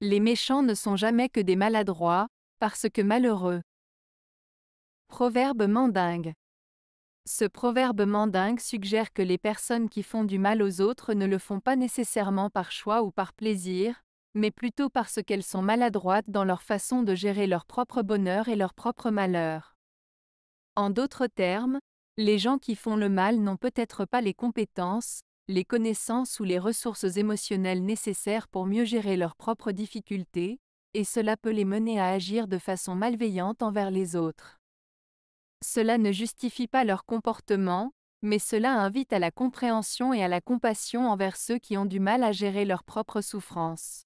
Les méchants ne sont jamais que des maladroits, parce que malheureux. Proverbe mandingue. Ce proverbe mandingue suggère que les personnes qui font du mal aux autres ne le font pas nécessairement par choix ou par plaisir, mais plutôt parce qu'elles sont maladroites dans leur façon de gérer leur propre bonheur et leur propre malheur. En d'autres termes, les gens qui font le mal n'ont peut-être pas les compétences, les connaissances ou les ressources émotionnelles nécessaires pour mieux gérer leurs propres difficultés, et cela peut les mener à agir de façon malveillante envers les autres. Cela ne justifie pas leur comportement, mais cela invite à la compréhension et à la compassion envers ceux qui ont du mal à gérer leurs propres souffrances.